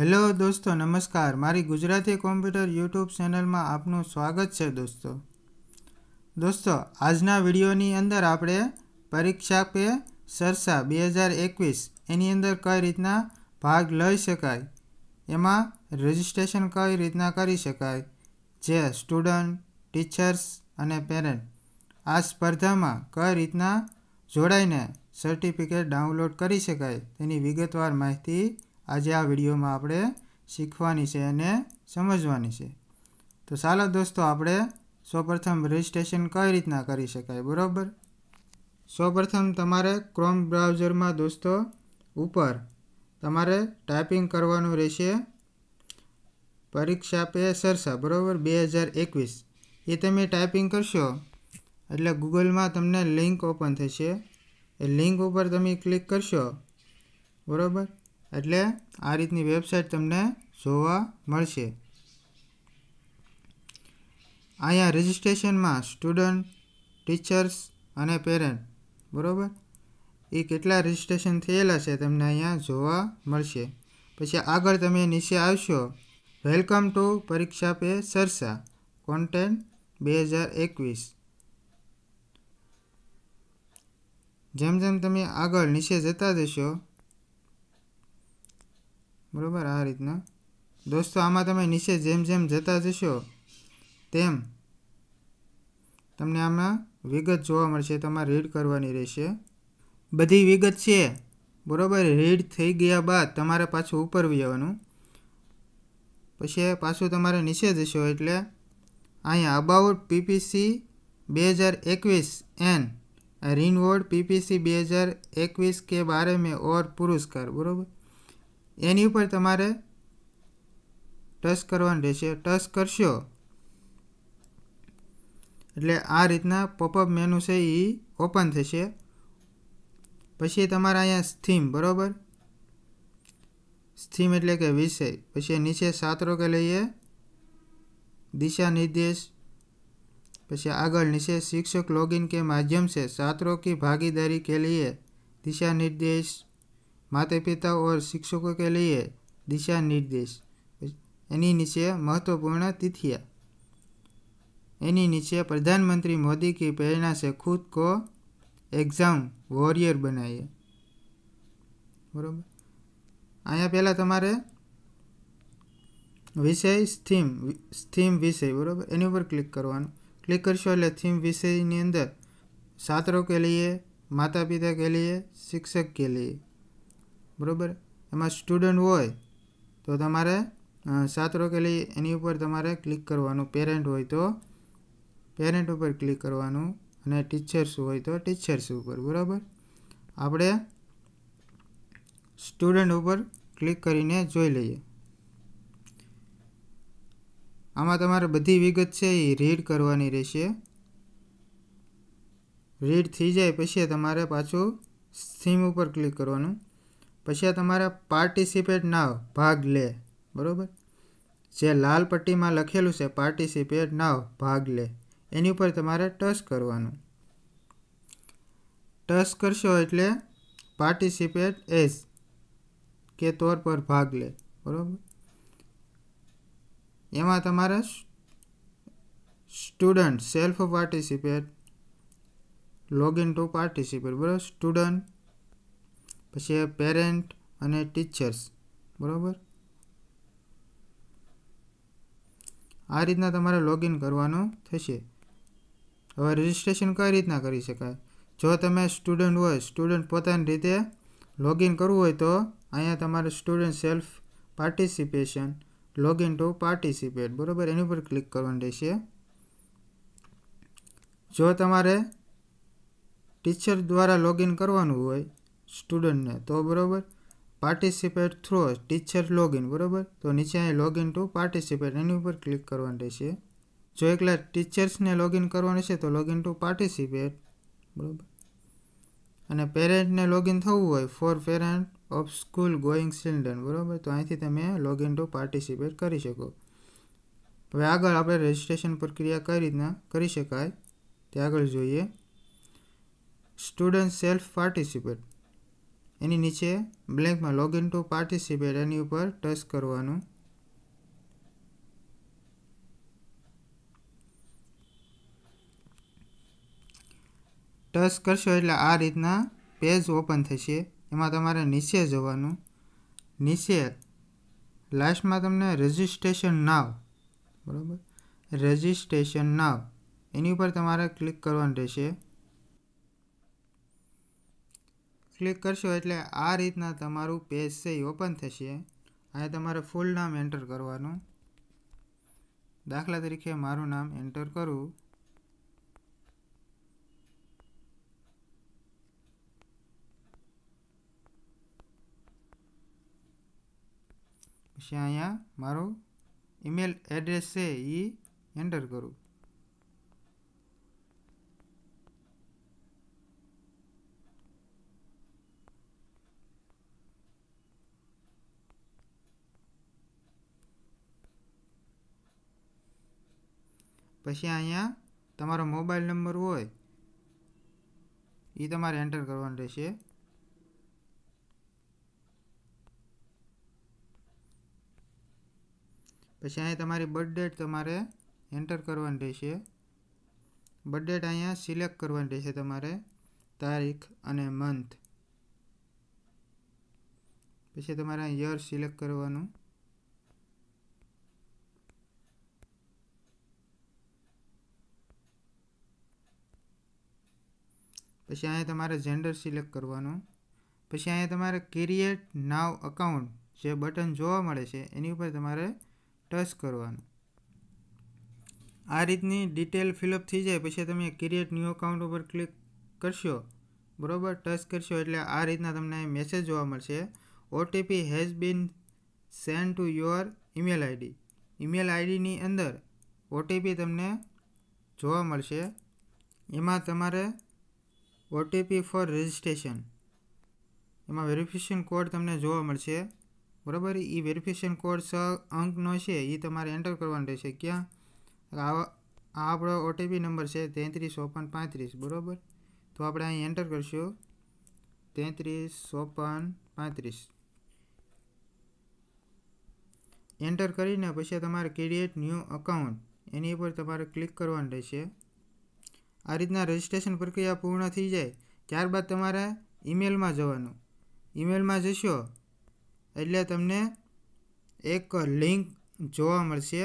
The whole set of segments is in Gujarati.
હેલો દોસ્તો નમસ્કાર મારી ગુજરાતી કોમ્પ્યુટર યુટ્યુબ ચેનલમાં આપનું સ્વાગત છે દોસ્તો દોસ્તો આજના વિડીયોની અંદર આપણે પરીક્ષા પે સરસા બે હજાર એકવીસ એની અંદર કઈ રીતના ભાગ લઈ શકાય એમાં રજિસ્ટ્રેશન કઈ રીતના કરી શકાય જે સ્ટુડન્ટ ટીચર્સ અને પેરેન્ટ આ સ્પર્ધામાં કઈ રીતના જોડાઈને સર્ટિફિકેટ ડાઉનલોડ કરી શકાય તેની વિગતવાર માહિતી આજે આ વિડીયોમાં આપણે શીખવાની છે અને સમજવાની છે તો ચાલો દોસ્તો આપણે સૌપ્રથમ રજિસ્ટ્રેશન કઈ રીતના કરી શકાય બરાબર સૌપ્રથમ તમારે ક્રોમ બ્રાઉઝરમાં દોસ્તો ઉપર તમારે ટાઈપિંગ કરવાનું રહેશે પરીક્ષા પે સરસા બરાબર બે હજાર એકવીસ એ તમે ટાઈપિંગ કરશો એટલે ગૂગલમાં તમને લિંક ઓપન થશે એ લિંક ઉપર તમે ક્લિક કરશો બરાબર એટલે આ રીતની વેબસાઇટ તમને જોવા મળશે અહીંયા રજિસ્ટ્રેશનમાં સ્ટુડન્ટ ટીચર્સ અને પેરેન્ટ બરાબર એ કેટલા રજીસ્ટ્રેશન થયેલા છે તમને અહીંયા જોવા મળશે પછી આગળ તમે નીચે આવશો welcome to Pariksha Pe Charcha content બે હજાર એકવીસ જેમ જેમ તમે આગળ નીચે જતા જશો બરાબર આ રીતના દોસ્તો આમાં તમે નીચે જેમ જેમ જતા જશો તેમ તમને આમાં વિગત જોવા મળશે તમારે રીડ કરવાની રહેશે બધી વિગત છે બરાબર રીડ થઈ ગયા બાદ તમારે પાછું ઉપર આવવાનું પછી પાછું તમારે નીચે જશો એટલે અહીંયા અબાઉટ પીપીસી બે હજાર એકવીસ એન રિનવોર્ડ પીપીસી બે હજાર એકવીસ કે બારે મેં और पुरस्कार બરાબર એની ઉપર તમારે ટચ કરવાનું રહેશે ટચ કરશો એટલે આ રીતના પોપઅપ મેનુ છે એ ઓપન થશે પછી તમારા અહીંયા સ્થીમ બરાબર સ્થીમ એટલે કે વિષય પછી નીચે સાતરો કે લઈએ દિશા નિર્દેશ પછી આગળ નીચે શિક્ષક લોગિન કે માધ્યમ છે સાતરો કે ભાગીદારી કે લઈએ દિશા નિર્દેશ माता पिता और शिक्षकों के लिए दिशा निर्देश एनी नीचे महत्वपूर्ण तिथिया यानी नीचे प्रधानमंत्री मोदी की प्रेरणा से खुद को एग्जाम वोरियर बनाइए बराबर अँ पहला तेरे विषय थीम थीम विषय बराबर एनी पर क्लिक करवा क्लिक करशो ए थीम विषय अंदर छात्रों के लिए माता पिता के लिए शिक्षक के लिए બરાબર એમાં સ્ટુડન્ટ હોય તો તમારે સાત રોકેલી એની ઉપર તમારે ક્લિક કરવાનું પેરેન્ટ હોય તો પેરેન્ટ ઉપર ક્લિક કરવાનું અને ટીચર્સ હોય તો ટીચર્સ ઉપર બરાબર આપણે સ્ટુડન્ટ ઉપર ક્લિક કરીને જોઈ લઈએ આમાં તમારે બધી વિગત છે એ રીડ કરવાની રહેશે રીડ થઈ જાય પછી તમારે પાછું થીમ ઉપર ક્લિક કરવાનું પછી આ તમારા પાર્ટિસિપેટ નાવ ભાગ લે બરાબર જે લાલ પટ્ટીમાં લખેલું છે પાર્ટિસિપેટ નાવ ભાગ લે એની ઉપર તમારે ટચ કરવાનું ટચ કરશો એટલે પાર્ટિસિપેટ એઝ કે તોર પર ભાગ લે બરાબર એમાં તમારે student self participate login to participate બરાબર સ્ટુડન્ટ પછી પેરેન્ટ અને ટીચર્સ બરાબર આ રીતના તમારે લોગિન કરવાનું થશે હવે રજિસ્ટ્રેશન કઈ રીતના કરી શકાય જો તમે સ્ટુડન્ટ હોય સ્ટુડન્ટ પોતાની રીતે લોગિન કરવું હોય તો અહીંયા તમારે student self participation login to participate બરાબર એની ઉપર ક્લિક કરવાનું રહેશે જો તમારે ટીચર દ્વારા લોગિન કરવાનું હોય સ્ટુડન્ટને તો બરાબર પાર્ટિસિપેટ થ્રુ ટીચર લોગિન બરાબર તો નીચે અહીં લોગિન ટુ પાર્ટિસિપેટ એની ઉપર ક્લિક કરવાનું રહેશે જો એકલા ટીચર્સને લોગિન કરવાનું છે તો લોગિન ટુ પાર્ટિસિપેટ બરાબર અને પેરેન્ટને લોગિન થવું હોય for parent of school going children બરાબર તો અહીંથી તમે લોગિન ટુ પાર્ટિસિપેટ કરી શકો હવે આગળ આપણે રજિસ્ટ્રેશન પ્રક્રિયા કઈ રીતના કરી શકાય તે આગળ જોઈએ સ્ટુડન્ટ સેલ્ફ પાર્ટિસિપેટ એની નીચે બ્લેન્કમાં લોગિન ટુ પાર્ટિસિપેટ એની ઉપર ટચ કરવાનું ટચ કરશો એટલે આ રીતના પેજ ઓપન થશે એમાં તમારે નીચે જવાનું નીચે લાસ્ટમાં તમને રજિસ્ટ્રેશન નાવ બરાબર રજિસ્ટ્રેશન નાવ એની ઉપર તમારે ક્લિક કરવાનું રહેશે ક્લિક કરશો એટલે આ રીતના તમારું પેજ છે એ ઓપન થશે અહીંયા તમારે ફૂલ નામ એન્ટર કરવાનું દાખલા તરીકે મારું નામ એન્ટર કરું પછી અહીંયા મારું ઈમેલ એડ્રેસ છે એ એન્ટર કરું પછી અહીંયા તમારો મોબાઈલ નંબર હોય એ તમારે એન્ટર કરવાનો રહેશે પછી અહીંયા તમારી બર્થ ડેટ તમારે એન્ટર કરવાની રહેશે બર્થ ડેટ અહીંયા સિલેક્ટ કરવાની રહેશે તમારે તારીખ અને મંથ પછી તમારે યર સિલેક્ટ કરવાનું પછી અહીંયા તમારે જેન્ડર સિલેક્ટ કરવાનું પછી અહીંયા તમારે ક્રિએટ નાવ અકાઉન્ટ જે બટન જોવા મળે છે એની ઉપર તમારે ટચ કરવાનું આ રીતની ડિટેલ ફિલઅપ થઈ જાય પછી તમે ક્રિએટ ન્યૂ અકાઉન્ટ ઉપર ક્લિક કરશો બરાબર ટચ કરશો એટલે આ રીતના તમને મેસેજ જોવા મળશે OTP has been send to your email ID email આઈડીની અંદર ઓટીપી તમને જોવા મળશે એમાં તમારે ઓટીપી ફોર રજિસ્ટ્રેશન એમાં વેરિફિકેશન કોડ તમને જોવા મળશે બરાબર એ વેરિફિકેશન કોડ છ અંકનો છે એ તમારે એન્ટર કરવાનો રહેશે ક્યાં આ આપણો ઓટીપી નંબર છે તેત્રીસ ઓપન પાંત્રીસ બરાબર તો આપણે અહીં એન્ટર કરશું તેત્રીસ ઓપન પાંત્રીસ એન્ટર કરીને પછી તમારે ક્રિએટ ન્યૂ અકાઉન્ટ એની પર તમારે ક્લિક કરવાનું રહેશે આ રીતના રજીસ્ટ્રેશન પ્રક્રિયા પૂર્ણ થઈ જાય ત્યારબાદ તમારે ઈમેલમાં જવાનું ઈમેલમાં જશો એટલે તમને એક લિંક જોવા મળશે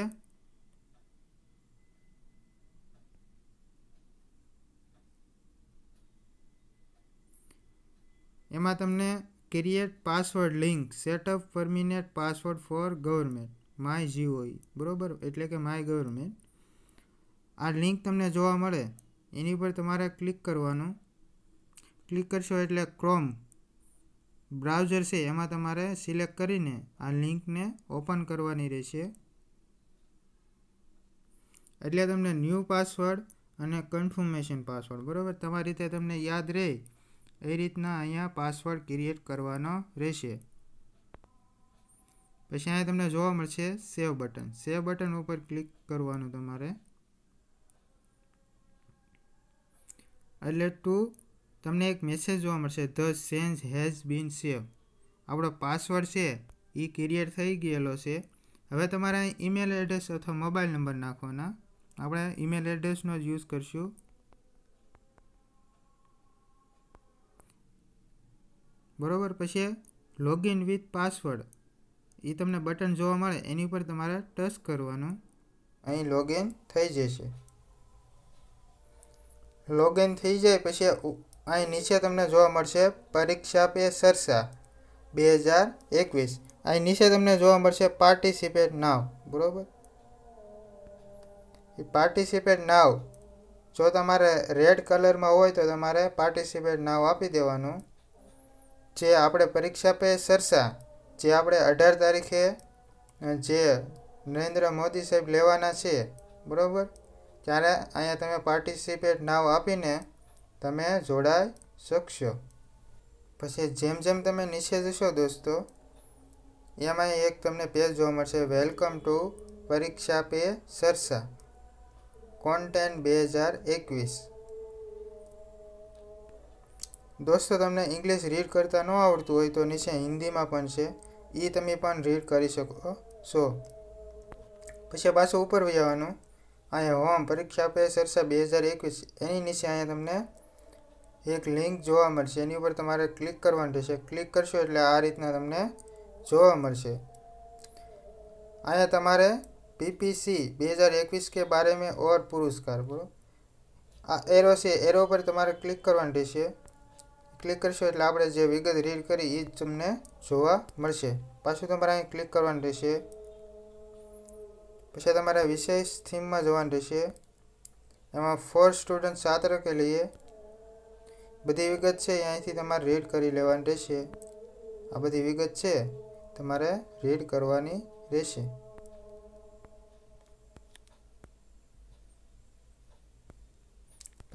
એમાં તમને create password link setup permanent password for government my GOI બરાબર એટલે કે માય ગવર્મેન્ટ આ લિંક તમને જોવા મળે એની પર તમારે ક્લિક કરવાનું ક્લિક કરશો એટલે ક્રોમ બ્રાઉઝર છે એમાં તમારે સિલેક્ટ કરીને આ લિંકને ઓપન કરવાની રહેશે એટલે તમને ન્યૂ પાસવર્ડ અને કન્ફર્મેશન પાસવર્ડ બરાબર તમારી રીતે તમને યાદ રહે એ રીતના અહીંયા પાસવર્ડ ક્રિએટ કરવાનો રહેશે પછી અહીંયા તમને જોવા મળશે સેવ બટન સેવ બટન ઉપર ક્લિક કરવાનું તમારે એટલે ટુ તમને એક મેસેજ જોવા મળશે the change has been save આપણો પાસવર્ડ છે એ ક્રિએટ થઈ ગયેલો છે હવે તમારે ઈમેલ એડ્રેસ અથવા મોબાઈલ નંબર નાખવાના આપણે ઈમેલ એડ્રેસનો જ યુઝ કરીશું બરાબર પછી લોગિન વિથ પાસવર્ડ એ તમને બટન જોવા મળે એની ઉપર તમારે ટચ કરવાનું અહીં લોગિન થઈ જશે લોગિન થઈ જાય પછી અહીં નીચે તમને જોવા મળશે પરીક્ષા પે સરસા બે હજાર એકવીસ અહીં નીચે તમને જોવા મળશે પાર્ટિસિપેટ નાવ બરાબર એ પાર્ટિસિપેટ નાવ જો તમારે રેડ કલરમાં હોય તો તમારે પાર્ટિસિપેટ નાવ આપી દેવાનું જે આપણે પરીક્ષા પે સરસા જે આપણે અઢાર તારીખે જે નરેન્દ્ર મોદી સાહેબ લેવાના છે બરાબર ત્યારે અહીંયા તમે પાર્ટિસિપેટ નાવ આપીને તમે જોડાઈ શકશો પછી જેમ જેમ તમે નીચે જશો દોસ્તો એમાં એક તમને પેજ જોવા મળશે welcome to Pariksha Pe Charcha content બે હજાર એકવીસ દોસ્તો તમને ઇંગ્લિશ રીડ કરતાં ન આવડતું હોય તો નીચે હિન્દીમાં પણ છે એ તમે પણ રીડ કરી શકો છો પછી પાછું ઉપર જવાનું અહીંયા હોમ પરીક્ષા પે સરસા બે હજાર એકવીસ એની નીચે અહીંયા તમને એક લિંક જોવા મળશે એની ઉપર તમારે ક્લિક કરવાનું રહેશે ક્લિક કરશો એટલે આ રીતના તમને જોવા મળશે અહીંયા તમારે પીપીસી બે હજાર એકવીસ કે બારે મેં ઓર પુરસ્કાર બોલો આ એરો છે એરો પર તમારે ક્લિક કરવાનું રહેશે ક્લિક કરશો એટલે આપણે જે વિગત રીડ કરી એ જ તમને જોવા મળશે પાછું તમારે અહીં ક્લિક કરવાનું રહેશે પછી તમારે વિશેષ થીમમાં જવાનું રહેશે એમાં ફોર સ્ટુડન્ટ સાત કે લઈએ બધી વિગત છે અહીંથી તમારે રીડ કરી લેવાની રહેશે આ બધી વિગત છે તમારે રીડ કરવાની રહેશે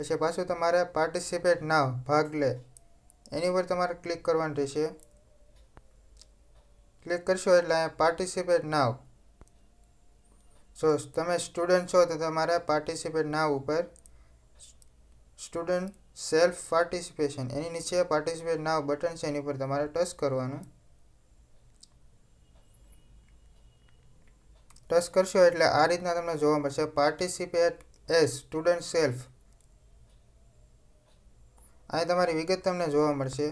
પછી પાછું તમારે પાર્ટિસિપેટ ના ભાગ લે એની પર તમારે ક્લિક કરવાનું રહેશે ક્લિક કરશો એટલે અહીંયા પાર્ટિસિપેટ ના સો તમે સ્ટુડન્ટ છો તો તમારે પાર્ટિસિપેટ નાવ ઉપર સ્ટુડન્ટ સેલ્ફ પાર્ટિસિપેશન એની નીચે પાર્ટિસિપેટ નાવ બટન છે એની ઉપર તમારે ટચ કરવાનું ટચ કરશો એટલે આ રીતના તમને જોવા મળશે પાર્ટિસિપેટ એઝ સ્ટુડન્ટ સેલ્ફ અહીં તમારી વિગત તમને જોવા મળશે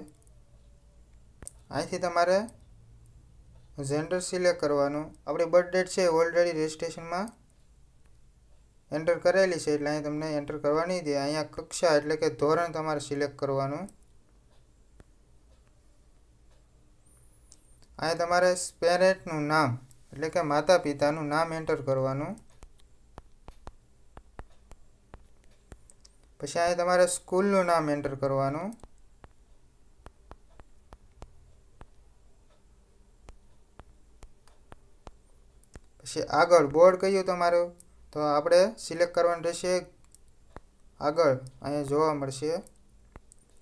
અહીંથી તમારે જેન્ડર સિલેક્ટ કરવાનું આપણી બર્થ ડેટ છે ઓલરેડી રજિસ્ટ્રેશનમાં એન્ટર કરેલી છે એટલે અહીં તમને એન્ટર કરવાની છે અહીંયા કક્ષા એટલે કે ધોરણ તમારે સિલેક્ટ કરવાનું અહીંયા તમારે પેરેન્ટનું નામ એટલે કે માતા પિતાનું નામ એન્ટર કરવાનું પછી અહીંયા તમારે સ્કૂલનું નામ એન્ટર કરવાનું આગળ બોર્ડ કયું તમારું તો આપણે સિલેક્ટ કરવાનું રહેશે આગળ અહીંયા જોવા મળશે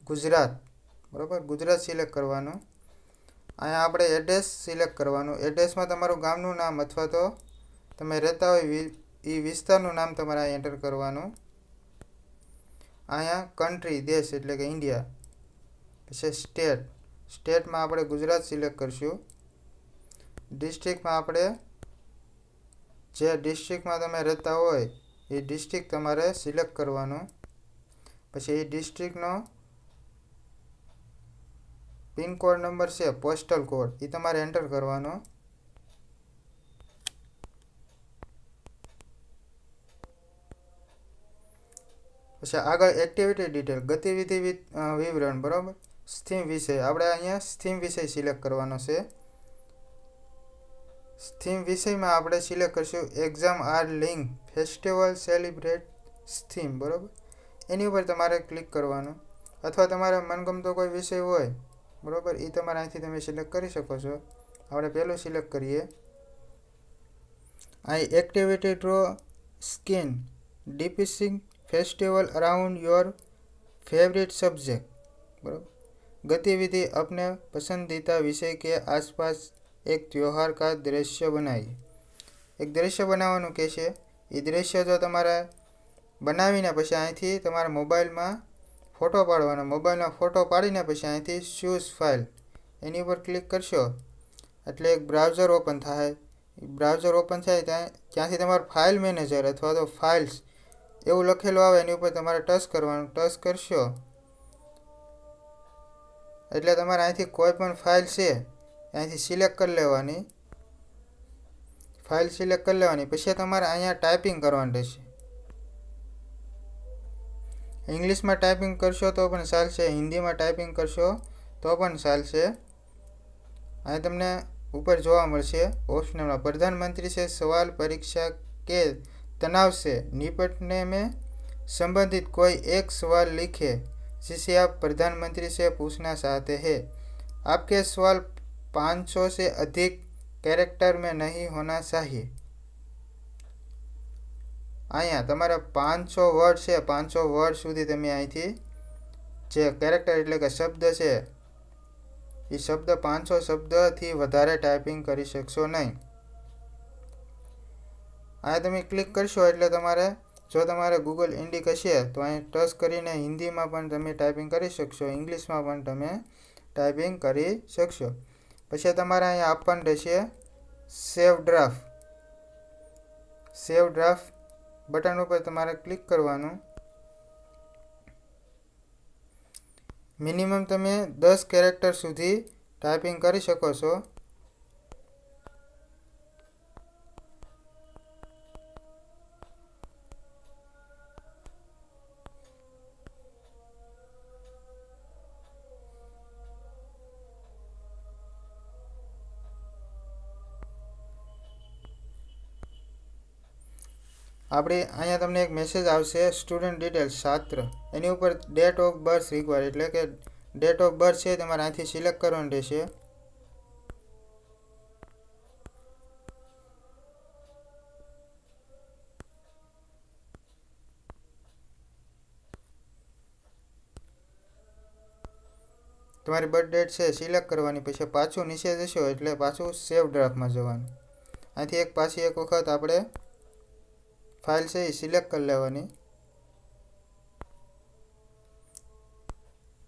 ગુજરાત બરાબર ગુજરાત સિલેક્ટ કરવાનું અહીંયા આપણે એડ્રેસ સિલેક્ટ કરવાનું એડ્રેસમાં તમારું ગામનું નામ અથવા તો તમે રહેતા હોય એ વિસ્તારનું નામ તમારે અહીં એન્ટર કરવાનું અહીંયા કન્ટ્રી દેશ એટલે કે ઇન્ડિયા પછી સ્ટેટ સ્ટેટમાં આપણે ગુજરાત સિલેક્ટ કરીશું ડિસ્ટ્રિક્ટમાં આપણે જે ડિસ્ટ્રિક્ટમાં તમે રહેતા હોય એ ડિસ્ટ્રિક્ટ તમારે સિલેક્ટ કરવાનું પછી એ ડિસ્ટ્રિક્ટનો પિનકોડ નંબર છે પોસ્ટલ કોડ એ તમારે એન્ટર કરવાનો પછી આગળ એક્ટિવિટી ડિટેલ ગતિવિધિ વિવરણ બરાબર સ્થિમ વિષય આપણે અહીંયા સ્થિમ વિષય સિલેક્ટ કરવાનો છે થીમ વિષયમાં આપણે સિલેક્ટ કરીશું exam are link festival celebrate theme બરાબર એની ઉપર તમારે ક્લિક કરવાનું અથવા તમારા મનગમતો કોઈ વિષય હોય બરાબર એ તમારે અહીંથી તમે સિલેક્ટ કરી શકો છો આપણે પહેલું સિલેક્ટ કરીએ I activity draw scene depicting festival around your favourite subject બરાબર ગતિવિધિ આપને પસંદીદા વિષય કે આસપાસ એક त्यौहार का दृश्य बनाइए એક દૃશ્ય બનાવવાનું કહે છે એ દૃશ્ય જો તમારે બનાવીને પછી અહીંથી તમારા મોબાઈલમાં ફોટો પાડવાનો મોબાઈલમાં ફોટો પાડીને પછી અહીંથી શૂઝ ફાઇલ એની ઉપર ક્લિક કરશો એટલે એક બ્રાઉઝર ઓપન થાય બ્રાઉઝર ઓપન થાય ત્યાં ત્યાંથી તમારું ફાઇલ મેનેજર અથવા તો ફાઇલ્સ એવું લખેલું આવે એની ઉપર તમારે ટચ કરવાનું ટચ કરશો એટલે તમારે અહીંથી કોઈ પણ ફાઇલ છે અહીંથી સિલેક્ટ કરી લેવાની ફાઇલ સિલેક્ટ કરી લેવાની પછી તમારે અહીંયા ટાઈપિંગ કરવાની રહેશે ઇંગ્લિશમાં ટાઈપિંગ કરશો તો પણ ચાલશે હિન્દીમાં ટાઈપિંગ કરશો તો પણ ચાલશે અહીં તમને ઉપર જોવા મળશે ઓપ્શનમાં પ્રધાનમંત્રી છે સવાલ પરીક્ષા કે તણાવ છે નિપટને મેં સંબંધિત કોઈ એક સવાલ લીખે આપ પ્રધાનમંત્રી છે से સાથે હે આપ કે સવાલ पाँच सौ से अधिक કેરેક્ટર મેં નહીં હોના ચાહીએ અહીંયા તમારા પાંચસો વર્ડ છે પાંચસો વર્ડ સુધી તમે અહીંથી જે કેરેક્ટર એટલે કે શબ્દ છે એ શબ્દ પાંચસો શબ્દથી વધારે ટાઈપિંગ કરી શકશો નહીં અહીંયા તમે ક્લિક કરશો એટલે તમારે જો તમારે ગૂગલ ઇન્ડિક હશે તો અહીં ટચ કરીને હિન્દીમાં પણ તમે ટાઈપિંગ કરી શકશો ઇંગ્લિશમાં પણ તમે ટાઈપિંગ કરી શકશો પછી તમારે અહીંયા આપવાનું રહેશે save draft save draft button ઉપર તમારે ક્લિક કરવાનું મિનિમમ તમે દસ કેરેક્ટર સુધી ટાઈપિંગ કરી શકો છો આપણે અહીંયા તમને એક મેસેજ આવશે સ્ટુડન્ટ ડિટેલ્સ છાત્ર એની ઉપર ડેટ ઓફ બર્થ રિક્વાયર એટલે કે ડેટ ઓફ બર્થ છે તમારે અહીંથી સિલેક્ટ કરવાનું રહેશે તમારી બર્થ ડેટ છે સિલેક્ટ કરવાની પછી પાછું નીચે જશો એટલે પાછું સેવ ડ્રાફ્ટમાં જવાનું અહીંથી એક પાછી એક વખત આપણે ફાઇલ છે એ સિલેક્ટ કરી લેવાની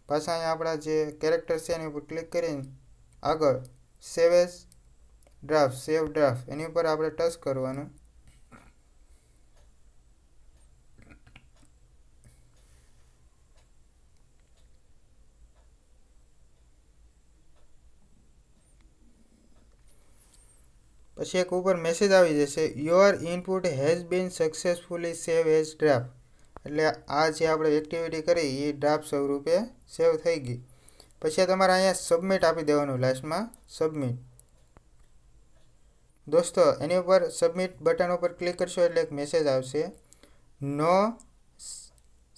પાછા અહીંયા આપણા જે કેરેક્ટર છે એની ઉપર ક્લિક કરીને આગળ save as draft save draft એની ઉપર આપણે ટચ કરવાનું પછી એક ઉપર મેસેજ આવી જશે your input has been successfully save as draft એટલે આ જે આપણે એક્ટિવિટી કરી એ ડ્રાફ્ટ સ્વરૂપે સેવ થઈ ગઈ પછી તમારે અહીંયા સબમિટ આપી દેવાનું લાસ્ટમાં સબમિટ દોસ્તો એની ઉપર સબમિટ બટન ઉપર ક્લિક કરશો એટલે એક મેસેજ આવશે no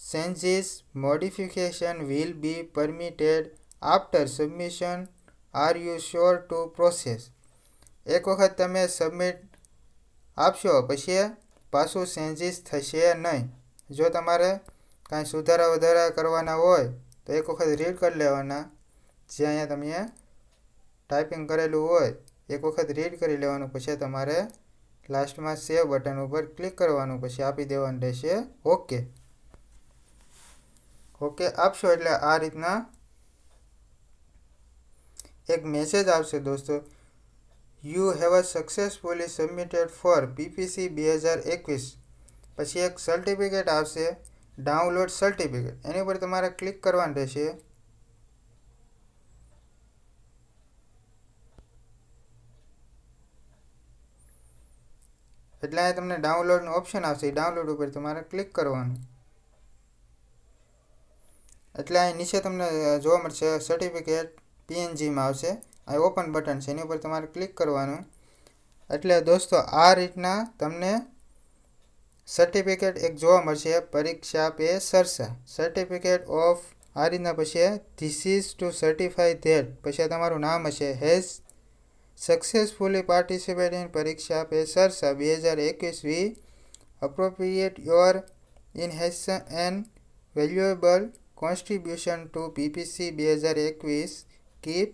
changes modification will be permitted after submission are you sure to process એક વખત તમે સબમિટ આપશો પછી પાછું ચેન્જીસ થશે નહીં જો તમારે કાંઈ સુધારા વધારા કરવાના હોય તો એક વખત રીડ કરી લેવાના જે અહીંયા તમે ટાઈપિંગ કરેલું હોય એક વખત રીડ કરી લેવાનું પછી તમારે લાસ્ટમાં સેવ બટન ઉપર ક્લિક કરવાનું પછી આપી દેવાનું રહેશે ઓકે ઓકે આપશો એટલે આ રીતના એક મેસેજ આવશે દોસ્તો you have successfully submitted for PPC બે હજાર એકવીસ પછી એક સર્ટિફિકેટ આવશે ડાઉનલોડ સર્ટિફિકેટ એની ઉપર તમારે ક્લિક કરવાનું રહેશે એટલે અહીં તમને ડાઉનલોડનું ઓપ્શન આવશે ડાઉનલોડ ઉપર તમારે ક્લિક કરવાનું એટલે અહીં નીચે તમને જોવા મળશે સર્ટિફિકેટ પીએનજીમાં આવશે આ ઓપન બટન છે એની ઉપર તમારે ક્લિક કરવાનું એટલે દોસ્તો આ રીતના તમને સર્ટિફિકેટ એક જોવા મળશે પરીક્ષા પે સરસા સર્ટિફિકેટ ઓફ આ રીતના પછી this is to certify that પછી તમારું નામ હશે has successfully participate in Pariksha Pe Charcha બે હજાર એકવીસ વી અપ્રોપ્રિએટ યોર ઇનહેશન and valuable contribution to PPC બે હજાર એકવીસ કીપ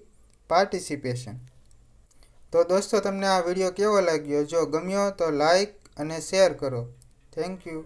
પાર્ટિસિપેશન તો દોસ્તો તમને આ વિડીયો કેવો લાગ્યો જો ગમ્યો તો લાઈક અને શેર કરો થેન્ક યુ